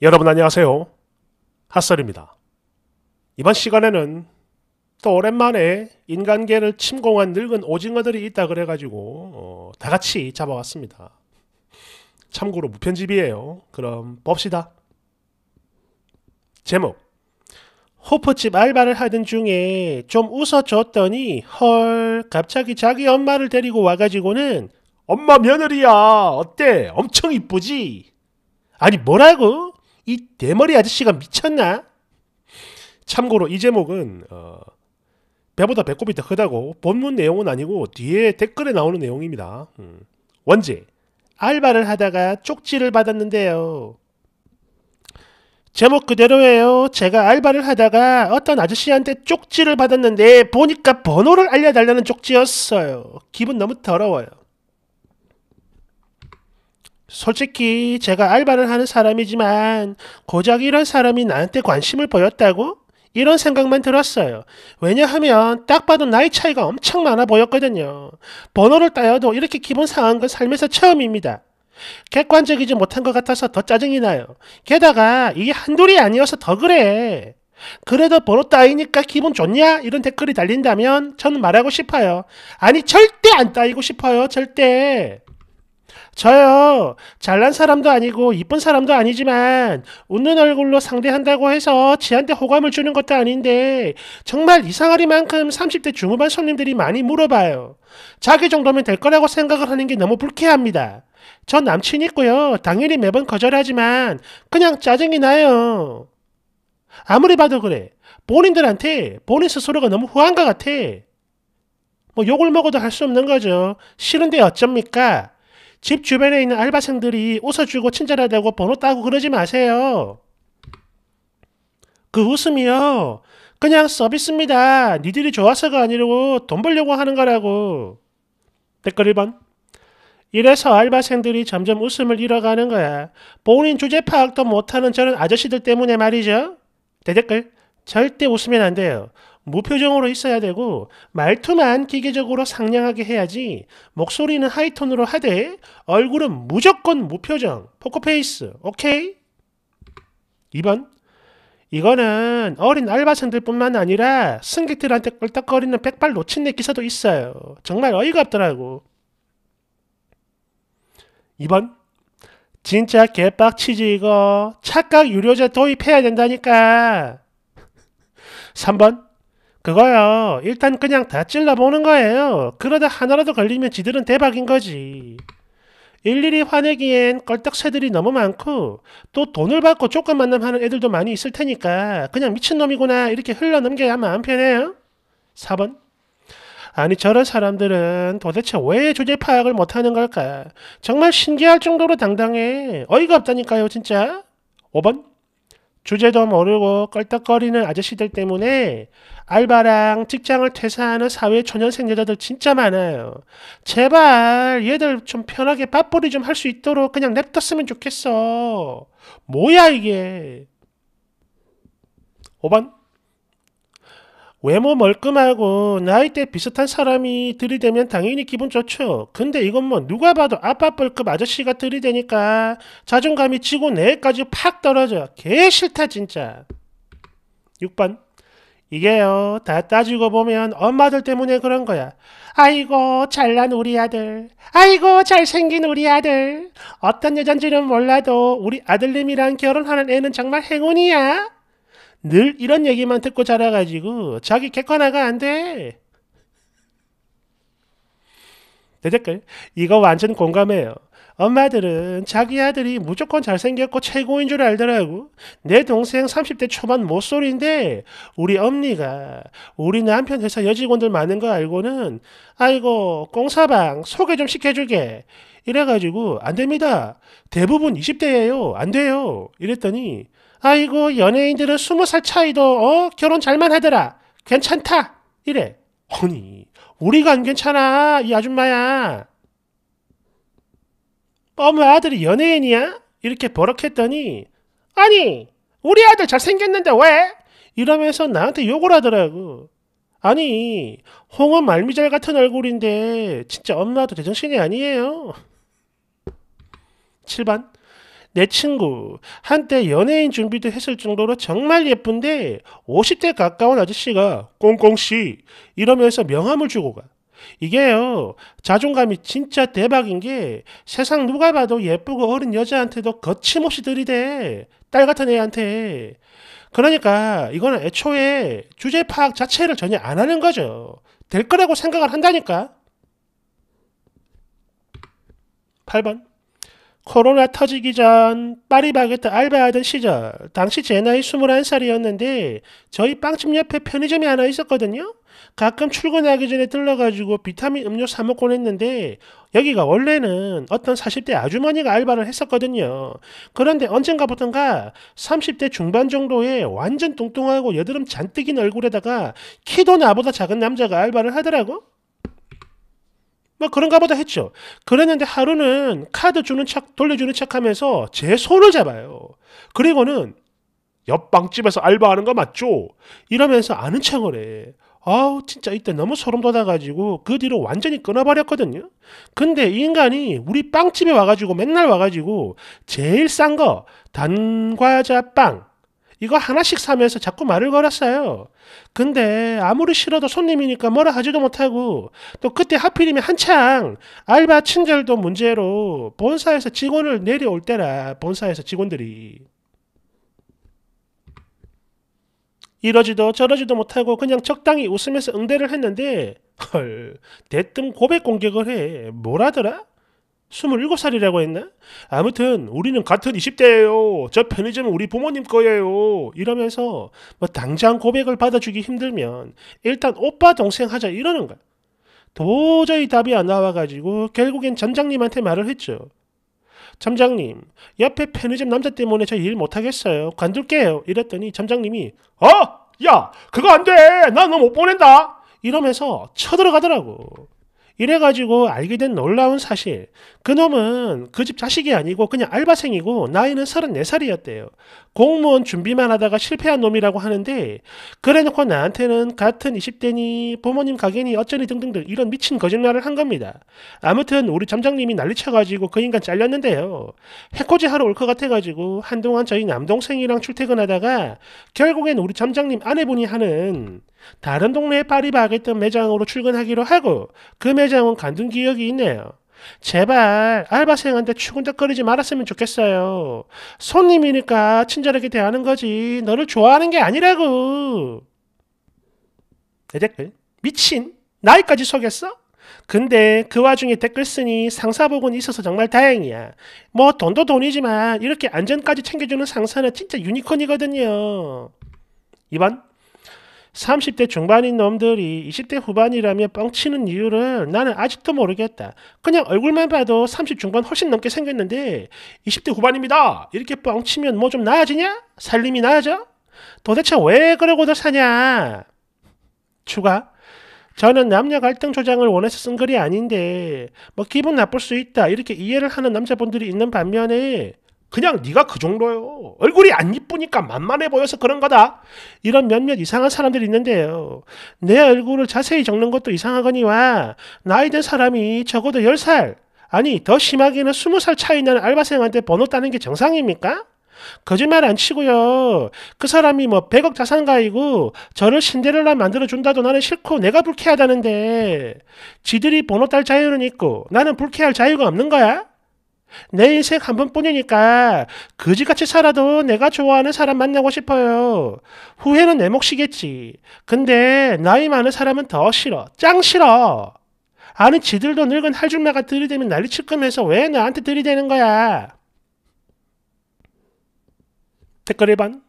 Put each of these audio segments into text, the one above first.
여러분 안녕하세요. 핫설입니다. 이번 시간에는 또 오랜만에 인간계를 침공한 늙은 오징어들이 있다 그래가지고 어, 다같이 잡아왔습니다. 참고로 무편집이에요. 그럼 봅시다. 제목 호프집 알바를 하던 중에 좀 웃어줬더니 헐 갑자기 자기 엄마를 데리고 와가지고는 엄마 며느리야 어때 엄청 이쁘지? 아니 뭐라고? 이 대머리 아저씨가 미쳤나? 참고로 이 제목은 어, 배보다 배꼽이 더 크다고 본문 내용은 아니고 뒤에 댓글에 나오는 내용입니다. 음. 원제 알바를 하다가 쪽지를 받았는데요. 제목 그대로예요. 제가 알바를 하다가 어떤 아저씨한테 쪽지를 받았는데 보니까 번호를 알려달라는 쪽지였어요. 기분 너무 더러워요. 솔직히 제가 알바를 하는 사람이지만 고작 이런 사람이 나한테 관심을 보였다고? 이런 생각만 들었어요. 왜냐하면 딱 봐도 나이 차이가 엄청 많아 보였거든요. 번호를 따여도 이렇게 기분 상한 건 삶에서 처음입니다. 객관적이지 못한 것 같아서 더 짜증이 나요. 게다가 이게 한둘이 아니어서 더 그래. 그래도 번호 따이니까 기분 좋냐? 이런 댓글이 달린다면 저는 말하고 싶어요. 아니 절대 안 따이고 싶어요. 절대. 저요. 잘난 사람도 아니고 이쁜 사람도 아니지만 웃는 얼굴로 상대한다고 해서 지한테 호감을 주는 것도 아닌데 정말 이상하리만큼 30대 중후반 손님들이 많이 물어봐요. 자기 정도면 될 거라고 생각을 하는 게 너무 불쾌합니다. 전 남친 있고요. 당연히 매번 거절하지만 그냥 짜증이 나요. 아무리 봐도 그래. 본인들한테 본인 스스로가 너무 후한 것 같아. 뭐 욕을 먹어도 할 수 없는 거죠. 싫은데 어쩝니까? 집 주변에 있는 알바생들이 웃어주고 친절하다고 번호 따고 그러지 마세요. 그 웃음이요. 그냥 서비스입니다. 니들이 좋아서가 아니고 돈 벌려고 하는 거라고. 댓글 1번. 이래서 알바생들이 점점 웃음을 잃어가는 거야. 본인 주제 파악도 못하는 저런 아저씨들 때문에 말이죠. 대댓글. 네, 절대 웃으면 안 돼요. 무표정으로 있어야 되고 말투만 기계적으로 상냥하게 해야지 목소리는 하이톤으로 하되 얼굴은 무조건 무표정 포커페이스 오케이? 2번 이거는 어린 알바생들뿐만 아니라 승객들한테 껄떡거리는 백발 놓친내 기사도 있어요. 정말 어이가 없더라고. 2번 진짜 개빡치지 이거. 착각 유료제 도입해야 된다니까. 3번 그거요. 일단 그냥 다 찔러보는 거예요. 그러다 하나라도 걸리면 지들은 대박인 거지. 일일이 화내기엔 껄떡새들이 너무 많고 또 돈을 받고 조건 만남하는 애들도 많이 있을 테니까 그냥 미친놈이구나 이렇게 흘러넘겨야 마음 편해요. 4번 아니 저런 사람들은 도대체 왜 주제 파악을 못하는 걸까? 정말 신기할 정도로 당당해. 어이가 없다니까요 진짜. 5번 주제도 모르고 껄떡거리는 아저씨들 때문에 알바랑 직장을 퇴사하는 사회 초년생자들 여 진짜 많아요. 제발 얘들 좀 편하게 밥벌이 좀 할 수 있도록 그냥 냅뒀으면 좋겠어. 뭐야 이게. 5번 외모 멀끔하고 나이대 비슷한 사람이 들이대면 당연히 기분 좋죠. 근데 이건 뭐 누가 봐도 아빠 뻘급 아저씨가 들이대니까 자존감이 지고 내까지 팍 떨어져. 개 싫다 진짜. 6번 이게요 다 따지고 보면 엄마들 때문에 그런 거야. 아이고 잘난 우리 아들 아이고 잘생긴 우리 아들 어떤 여잔지는 몰라도 우리 아들님이랑 결혼하는 애는 정말 행운이야. 늘 이런 얘기만 듣고 자라가지고 자기 객관화가 안 돼. 대댓글 이거 완전 공감해요. 엄마들은 자기 아들이 무조건 잘생겼고 최고인 줄 알더라고. 내 동생 30대 초반 모쏠인데 우리 엄니가 우리 남편 회사 여직원들 많은 거 알고는 아이고 공사방 소개 좀 시켜줄게. 이래가지고 안 됩니다. 대부분 20대예요. 안 돼요. 이랬더니 아이고 연예인들은 스무 살 차이도 어 결혼 잘만 하더라 괜찮다 이래 아니 우리가 안 괜찮아 이 아줌마야 어머 아들이 연예인이야 이렇게 버럭했더니 아니 우리 아들 잘생겼는데 왜 이러면서 나한테 욕을 하더라고 아니 홍어 말미잘 같은 얼굴인데 진짜 엄마도 제정신이 아니에요 7번 내 친구 한때 연예인 준비도 했을 정도로 정말 예쁜데 50대 가까운 아저씨가 꽁꽁씨 이러면서 명함을 주고 가. 이게요 자존감이 진짜 대박인 게 세상 누가 봐도 예쁘고 어린 여자한테도 거침없이 들이대 딸 같은 애한테 그러니까 이거는 애초에 주제 파악 자체를 전혀 안 하는 거죠 될 거라고 생각을 한다니까 8번 코로나 터지기 전 파리바게트 알바하던 시절 당시 제 나이 21살이었는데 저희 빵집 옆에 편의점이 하나 있었거든요. 가끔 출근하기 전에 들러가지고 비타민 음료 사 먹곤 했는데 여기가 원래는 어떤 40대 아주머니가 알바를 했었거든요. 그런데 언젠가부턴가 30대 중반 정도에 완전 뚱뚱하고 여드름 잔뜩 인 얼굴에다가 키도 나보다 작은 남자가 알바를 하더라고. 뭐 그런가 보다 했죠. 그랬는데 하루는 카드 주는 척, 돌려주는 척 하면서 제 손을 잡아요. 그리고는 옆방집에서 알바하는 거 맞죠? 이러면서 아는 척을 해. 아우, 진짜 이때 너무 소름 돋아가지고 그 뒤로 완전히 끊어버렸거든요? 근데 이 인간이 우리 빵집에 와가지고 맨날 와가지고 제일 싼 거, 단과자 빵, 이거 하나씩 사면서 자꾸 말을 걸었어요. 근데 아무리 싫어도 손님이니까 뭐라 하지도 못하고 또 그때 하필이면 한창 알바 친절도 문제로 본사에서 직원을 내려올 때라 본사에서 직원들이 이러지도 저러지도 못하고 그냥 적당히 웃으면서 응대를 했는데 헐 대뜸 고백 공격을 해 뭐라더라? 27살이라고 했나? 아무튼 우리는 같은 20대예요. 저 편의점은 우리 부모님 거예요. 이러면서 뭐 당장 고백을 받아주기 힘들면 일단 오빠 동생 하자 이러는 거야. 도저히 답이 안 나와가지고 결국엔 점장님한테 말을 했죠. 점장님, 옆에 편의점 남자 때문에 저 일 못하겠어요. 관둘게요. 이랬더니 점장님이 어? 야! 그거 안 돼! 난너무못 보낸다! 이러면서 쳐들어가더라고. 이래가지고 알게 된 놀라운 사실. 그놈은 그 집 자식이 아니고 그냥 알바생이고 나이는 34살이었대요. 공무원 준비만 하다가 실패한 놈이라고 하는데 그래놓고 나한테는 같은 20대니 부모님 가게니 어쩌니 등등등 이런 미친 거짓말을 한 겁니다. 아무튼 우리 점장님이 난리쳐가지고 그 인간 잘렸는데요. 해코지 하러 올 것 같아가지고 한동안 저희 남동생이랑 출퇴근하다가 결국엔 우리 점장님 아내분이 하는 다른 동네의 파리바게뜨 매장으로 출근하기로 하고 그 매장은 간둔 기억이 있네요. 제발 알바생한테 추근덕거리지 말았으면 좋겠어요. 손님이니까 친절하게 대하는 거지 너를 좋아하는 게 아니라고. 내 댓글 미친 나이까지 속였어? 근데 그 와중에 댓글 쓰니 상사복은 있어서 정말 다행이야. 뭐 돈도 돈이지만 이렇게 안전까지 챙겨주는 상사는 진짜 유니콘이거든요. 2번 30대 중반인 놈들이 20대 후반이라며 뻥치는 이유를 나는 아직도 모르겠다. 그냥 얼굴만 봐도 30 중반 훨씬 넘게 생겼는데 20대 후반입니다. 이렇게 뻥치면 뭐 좀 나아지냐? 살림이 나아져? 도대체 왜그러고들 사냐? 추가. 저는 남녀 갈등 조장을 원해서 쓴 글이 아닌데 뭐 기분 나쁠 수 있다 이렇게 이해를 하는 남자분들이 있는 반면에 그냥 네가 그 정도요. 얼굴이 안 이쁘니까 만만해 보여서 그런 거다. 이런 몇몇 이상한 사람들이 있는데요. 내 얼굴을 자세히 적는 것도 이상하거니와 나이 든 사람이 적어도 10살, 아니 더 심하게는 20살 차이 나는 알바생한테 번호 따는 게 정상입니까? 거짓말 안 치고요. 그 사람이 뭐 100억 자산가이고 저를 신데렐라 만들어준다도 나는 싫고 내가 불쾌하다는데 지들이 번호 딸 자유는 있고 나는 불쾌할 자유가 없는 거야? 내 인생 한 번뿐이니까 거지같이 살아도 내가 좋아하는 사람 만나고 싶어요. 후회는 내 몫이겠지. 근데 나이 많은 사람은 더 싫어. 짱 싫어. 아는 지들도 늙은 할줄마가 들이대면 난리칠 거면서 왜 나한테 들이대는 거야. 댓글 1번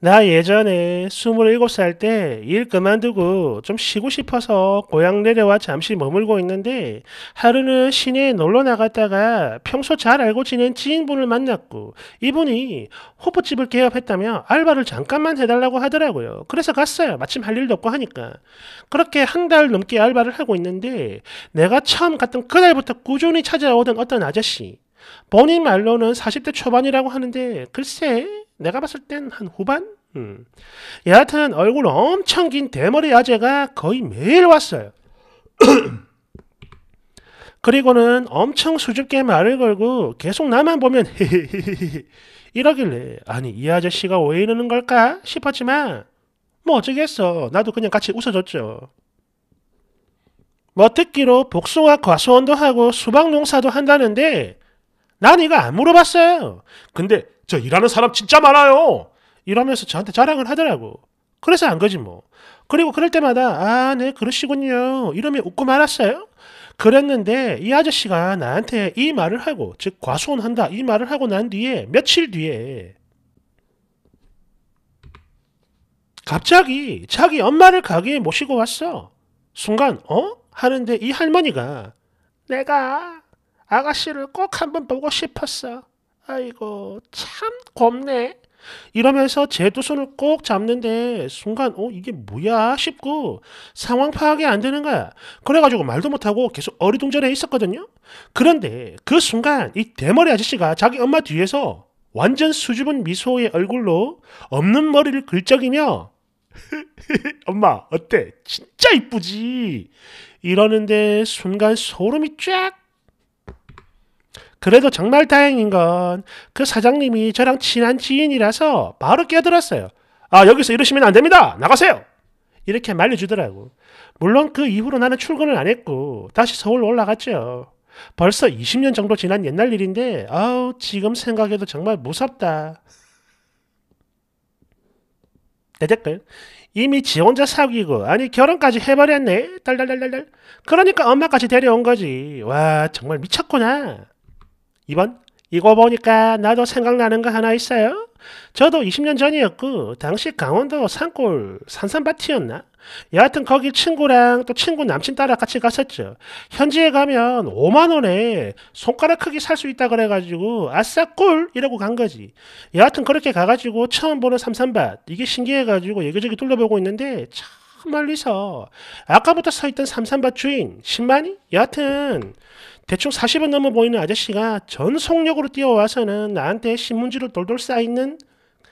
나 예전에 27살 때 일 그만두고 좀 쉬고 싶어서 고향 내려와 잠시 머물고 있는데 하루는 시내에 놀러 나갔다가 평소 잘 알고 지낸 지인분을 만났고 이분이 호프집을 개업했다며 알바를 잠깐만 해달라고 하더라고요. 그래서 갔어요. 마침 할 일도 없고 하니까. 그렇게 한 달 넘게 알바를 하고 있는데 내가 처음 갔던 그날부터 꾸준히 찾아오던 어떤 아저씨. 본인 말로는 40대 초반이라고 하는데 글쎄 내가 봤을 땐 한 후반? 음. 여하튼 얼굴 엄청 긴 대머리 아재가 거의 매일 왔어요. 그리고는 엄청 수줍게 말을 걸고 계속 나만 보면 이러길래 아니 이 아저씨가 왜 이러는 걸까 싶었지만 뭐 어쩌겠어 나도 그냥 같이 웃어줬죠. 뭐 듣기로 복숭아 과수원도 하고 수박 농사도 한다는데 난 이거 안 물어봤어요. 근데 저 일하는 사람 진짜 많아요. 이러면서 저한테 자랑을 하더라고. 그래서 안 거지 뭐. 그리고 그럴 때마다 아, 네, 그러시군요. 이러면 웃고 말았어요. 그랬는데 이 아저씨가 나한테 이 말을 하고 즉 과수원한다 이 말을 하고 난 뒤에 며칠 뒤에 갑자기 자기 엄마를 가게에 모시고 왔어. 순간 어? 하는데 이 할머니가 내가 아가씨를 꼭 한번 보고 싶었어. 아이고 참 겁네 이러면서 제 두 손을 꼭 잡는데 순간 어 이게 뭐야 싶고 상황 파악이 안 되는 거야 그래가지고 말도 못하고 계속 어리둥절해 있었거든요 그런데 그 순간 이 대머리 아저씨가 자기 엄마 뒤에서 완전 수줍은 미소의 얼굴로 없는 머리를 긁적이며 엄마 어때 진짜 이쁘지 이러는데 순간 소름이 쫙 그래도 정말 다행인 건 그 사장님이 저랑 친한 지인이라서 바로 깨어들었어요. 아, 여기서 이러시면 안 됩니다. 나가세요. 이렇게 말려주더라고. 물론 그 이후로 나는 출근을 안 했고 다시 서울 올라갔죠. 벌써 20년 정도 지난 옛날 일인데 아우 지금 생각해도 정말 무섭다. 내 댓글 이미 지 혼자 사귀고 아니 결혼까지 해버렸네. 달달달달달. 그러니까 엄마까지 데려온 거지. 와 정말 미쳤구나. 2번 이거 보니까 나도 생각나는 거 하나 있어요. 저도 20년 전이었고 당시 강원도 산골 산산밭이었나? 여하튼 거기 친구랑 또 친구 남친 따라 같이 갔었죠. 현지에 가면 5만 원에 손가락 크기 살 수 있다 그래가지고 아싸 꿀 이러고 간 거지. 여하튼 그렇게 가가지고 처음 보는 삼산밭 이게 신기해가지고 여기저기 둘러보고 있는데 참 멀리서 아까부터 서 있던 삼산밭 주인 신만이 여하튼 대충 40은 넘어 보이는 아저씨가 전속력으로 뛰어와서는 나한테 신문지를 돌돌 쌓이는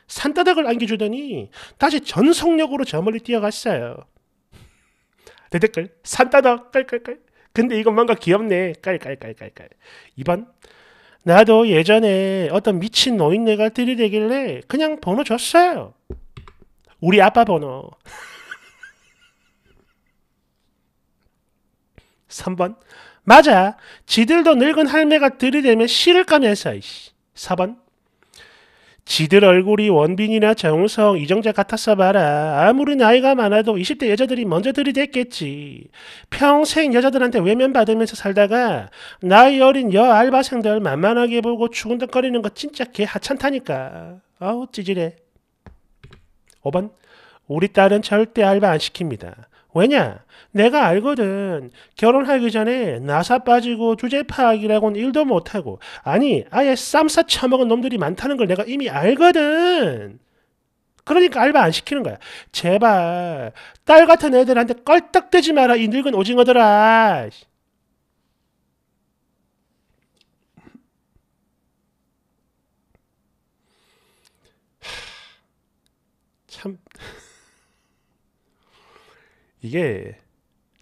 산더덕을 안겨주더니 다시 전속력으로 저 멀리 뛰어갔어요. 내 댓글 산더덕 깔깔깔 근데 이건 뭔가 귀엽네 깔깔깔깔깔 2번 나도 예전에 어떤 미친 노인네가 들이대길래 그냥 번호 줬어요. 우리 아빠 번호 3번 맞아. 지들도 늙은 할매가 들이대면 씨를 까면서, 이씨. 4번. 지들 얼굴이 원빈이나 정우성, 이정재 같았어 봐라. 아무리 나이가 많아도 20대 여자들이 먼저 들이댔겠지. 평생 여자들한테 외면받으면서 살다가 나이 어린 여 알바생들 만만하게 보고 죽은덕거리는거 진짜 개 하찮다니까. 아우 찌질해. 5번. 우리 딸은 절대 알바 안 시킵니다. 왜냐? 내가 알거든. 결혼하기 전에 나사 빠지고 주제 파악이라고는 일도 못하고, 아니, 아예 쌈싸 처먹은 놈들이 많다는 걸 내가 이미 알거든. 그러니까 알바 안 시키는 거야. 제발, 딸 같은 애들한테 껄떡대지 마라, 이 늙은 오징어들아. 참. 이게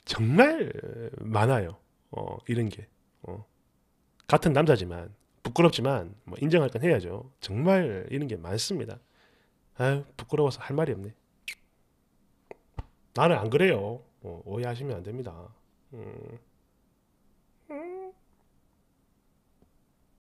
정말 많아요. 어, 이런 게. 어. 같은 남자지만, 부끄럽지만, 뭐 인정할 건 해야죠. 정말 이런 게 많습니다. 아 부끄러워서 할 말이 없네. 나는 안 그래요. 어, 오해하시면 안 됩니다. 음.